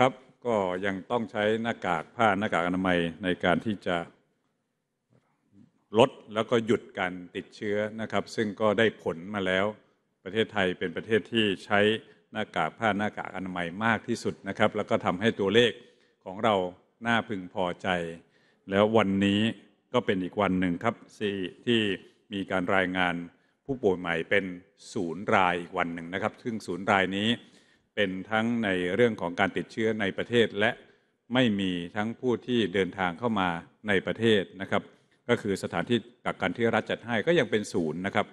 ครับก็ยังต้องใช้หน้ากากผ้าหน้ากากอนามัยในการที่จะลดแล้วก็หยุดการติดเชื้อนะครับซึ่งก็ได้ผลมาแล้วประเทศไทยเป็นประเทศที่ใช้หน้ากากผ้าหน้ากากอนามัยมากที่สุดนะครับ แล้วก็ทำให้ตัวเลขของเราน่าพึงพอใจ แล้ววันนี้ก็เป็นอีกวันหนึ่งครับที่มีการรายงานผู้ป่วยใหม่เป็นศูนย์รายอีกวันหนึ่งนะครับ ซึ่งศูนย์รายนี้เป็นทั้งในเรื่องของการติดเชื้อในประเทศและไม่มีทั้งผู้ที่เดินทางเข้ามาในประเทศนะครับ ก็คือสถานที่กักกันที่รัฐจัดให้ก็ยังเป็นศูนย์นะครับ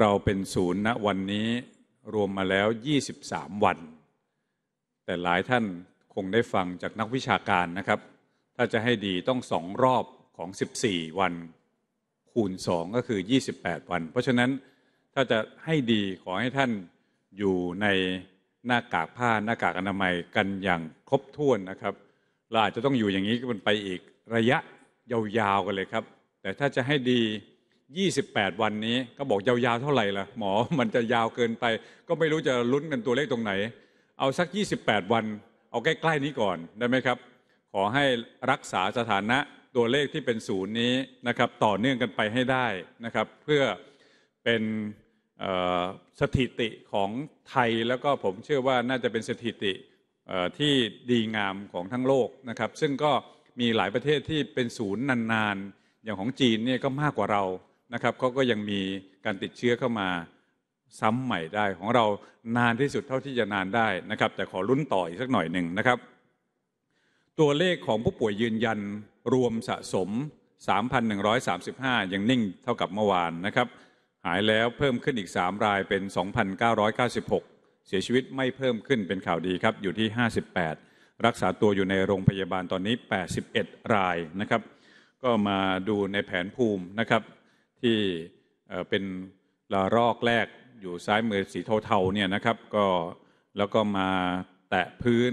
เราเป็นศูนย์ณวันนี้รวมมาแล้ว 23 วัน แต่หลายท่านคงได้ฟังจากนักวิชาการนะครับ ถ้าจะให้ดีต้องสองรอบของ 14 วัน คูณ 2 ก็คือ 28 วัน เพราะฉะนั้นถ้าจะให้ดีขอให้ท่านอยู่ในหน้ากากผ้าหน้ากากอนามัย กันอย่างครบถ้วนนะครับเราอาจจะต้องอยู่อย่างนี้กันไปอีกระยะยาวๆกันเลยครับ แต่ถ้าจะให้ดี28วันนี้ ก็บอกยาวๆเท่าไหร่ล่ะหมอมันจะยาวเกินไป ก็ไม่รู้จะลุ้นกันตัวเลขตรงไหน เอาสัก28 วัน เอาใกล้ๆนี้ก่อนได้ไหมครับ ขอให้รักษาสถานะตัวเลขที่เป็นศูนย์นี้นะครับ ต่อเนื่องกันไปให้ได้นะครับ เพื่อเป็นสถิติของไทยแล้วก็ผมเชื่อว่าน่าจะเป็นสถิติที่ดีงามของทั้งโลกนะครับ ซึ่งก็มีหลายประเทศที่เป็นศูนย์นานๆอย่างของจีนเนี่ยก็มากกว่าเรานะครับเขาก็ยังมีการติดเชื้อเข้ามาซ้ำใหม่ได้ของเรานานที่สุดเท่าที่จะนานได้นะครับ แต่ขอรุ้นต่ออีกสักหน่อยหนึ่งนะครับ ตัวเลขของผู้ป่วยยืนยันรวมสะสม 3,135 ยังนิ่งเท่ากับเมื่อวานนะครับหายแล้วเพิ่มขึ้นอีก3รายเป็น 2,996 เสียชีวิตไม่เพิ่มขึ้นเป็นข่าวดีครับอยู่ที่ 58รักษาตัวอยู่ในโรงพยาบาลตอนนี้81รายนะครับ ก็มาดูในแผนภูมินะครับที่เป็นละรอกแรกอยู่ซ้ายมือสีเทาๆเนี่ยนะครับก็แล้วก็มาแตะพื้น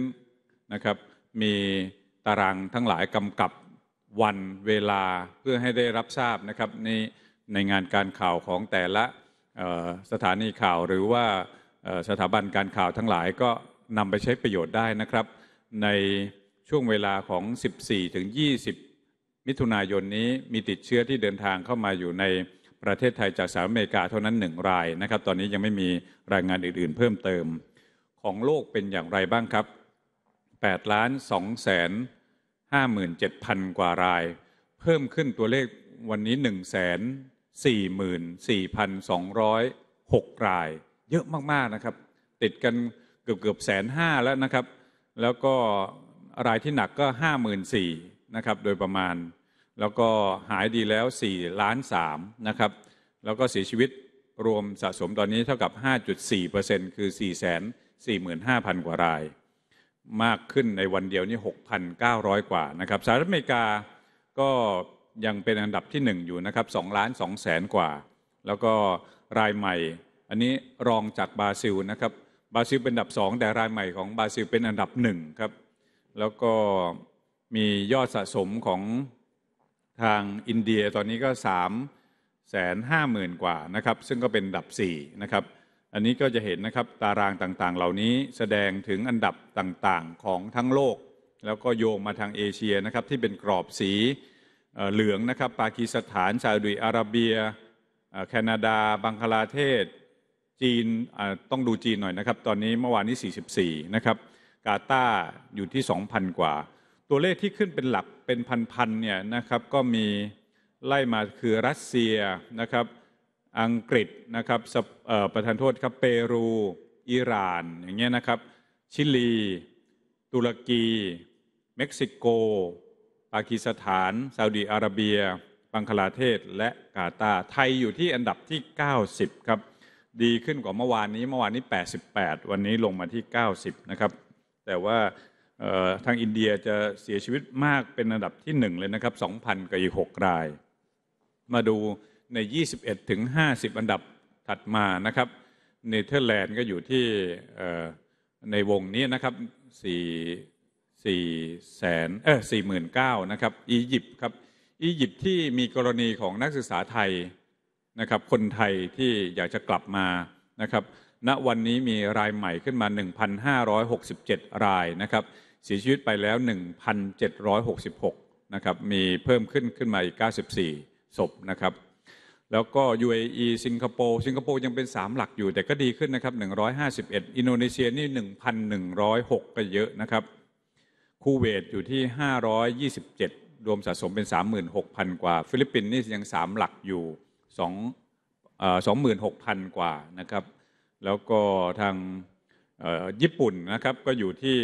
นะครับมีตารางทั้งหลายกำกับวันเวลาเพื่อให้ได้รับทราบนะครับนี่ในงานการข่าวของแต่ละสถานีข่าวหรือว่าสถาบันการข่าวทั้งหลายก็นำไปใช้ประโยชน์ได้นะครับ ในช่วงเวลาของ 14 ถึง 20 มิถุนายนนี้มีติดเชื้อที่เดินทางเข้ามาอยู่ในประเทศไทยจากสหรัฐอเมริกาเท่านั้นหนึ่งรายนะครับ ตอนนี้ยังไม่มีรายงานอื่นๆ เพิ่มเติม ของโลกเป็นอย่างไรบ้างครับ8ล้าน2แสน57,000 กว่าราย เพิ่มขึ้นตัวเลขวันนี้1แสน44,206ราย เยอะมากๆ นะครับ ติดกันเกือบเกือบแสนห้าแล้วนะครับ แล้วก็รายที่หนักก็ 54,000นะครับ โดยประมาณ แล้วก็หายดีแล้ว4ล้าน3นะครับ แล้วก็เสียชีวิตรวมสะสมตอนนี้เท่ากับ 5.4%คือ 445,000 กว่าราย มากขึ้นในวันเดียวนี้ 6,900 กว่านะครับ สหรัฐอเมริกาก็ยังเป็นอันดับที่ 1 อยู่นะครับ2ล้าน2แสนกว่า แล้วก็รายใหม่อันนี้รองจากบราซิลนะครับบราซิล เป็นอันดับ 2 แต่รายใหม่ของบราซิลเป็นอันดับ 1 ครับ แล้วก็มียอดสะสมของทางอินเดียตอนนี้ก็3แสนห้าหมื่นกว่านะครับซึ่งก็เป็นอันดับ4นะครับ อันนี้ก็จะเห็นนะครับ ตารางต่างๆ เหล่านี้แสดงถึงอันดับต่างๆของทั้งโลก แล้วก็โยงมาทางเอเชียนะครับที่เป็นกรอบสีเหลืองนะครับปากีสถานซาอุดิอาระเบีย แคนาดา บังคลาเทศจีนต้องดูจีนหน่อยนะครับ ตอนนี้เมื่อวานนี้ 44 นะครับ กาตาร์อยู่ที่ 2,000 กว่า ตัวเลขที่ขึ้นเป็นหลักเป็นพันๆเนี่ยนะครับก็มีไล่มาคือรัสเซียนะครับอังกฤษนะครับประธานโทษครับเปรูอิหร่านอย่างเงี้ยนะครับชิลี ตุรกี เม็กซิโกปากีสถานซาอุดีอาระเบีย บังคลาเทศ และกาตาไทยอยู่ที่อันดับที่ 90 ครับ ดีขึ้นกว่าเมื่อวานนี้เมื่อวานนี้ 88 วันนี้ลงมาที่ 90 นะครับ แต่ว่าทางอินเดียจะเสียชีวิตมากเป็นอันดับที่ 1 เลยนะครับ 2,000กับอีก6ราย มาดูใน 21 ถึง 50 อันดับถัดมานะครับเนเธอร์แลนด์ก็อยู่ที่ในวงนี้นะครับ 4สี่แสนเออสี่หมื่นเก้านะครับ อียิปต์ครับ อียิปต์ที่มีกรณีของนักศึกษาไทย นะครับ คนไทยที่อยากจะกลับมานะครับณวันนี้มีรายใหม่ขึ้นมา 1,567 รายนะครับเสียชีวิตไปแล้ว 1,766 นะครับ มีเพิ่มขึ้นขึ้นมาอีก 94ศพนะครับ แล้วก็ UAE สิงคโปร์สิงคโปร์ยังเป็น3หลักอยู่แต่ก็ดีขึ้นนะครับ 151อินโดนีเซียนี่ 1,106 ก็เยอะนะครับคูเวตอยู่ที่ 527 รวมสะสมเป็น 36,000 กว่า ฟิลิปปินส์นี่ยัง 3 หลักอยู่2 26,000 กว่า นะครับ แล้วก็ทางญี่ปุ่นนะครับ ก็อยู่ที่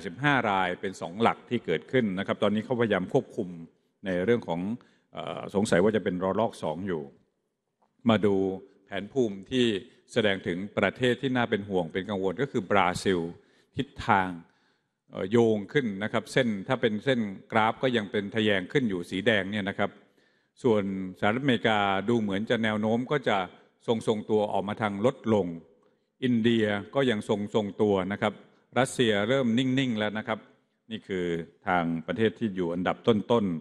85 รายเป็น 2 หลักที่เกิดขึ้นนะครับ ตอนนี้เขาพยายามควบคุมในเรื่องของสงสัยว่าจะเป็นรอลอก 2 อยู่ มาดูแผนภูมิที่แสดงถึงประเทศที่น่าเป็นห่วงเป็นกังวลก็คือบราซิลทิศทางโยงขึ้นนะครับเส้นถ้าเป็นเส้นกราฟก็ยังเป็นทะแยงขึ้นอยู่สีแดงเนี่ยนะครับ ส่วนสหรัฐอเมริกาดูเหมือนจะแนวโน้มก็จะทรงทรงตัวออกมาทางลดลง อินเดียก็ยังทรงทรงตัวนะครับรัสเซียเริ่มนิ่งๆแล้วนะครับ นี่คือทางประเทศที่อยู่อันดับต้นๆ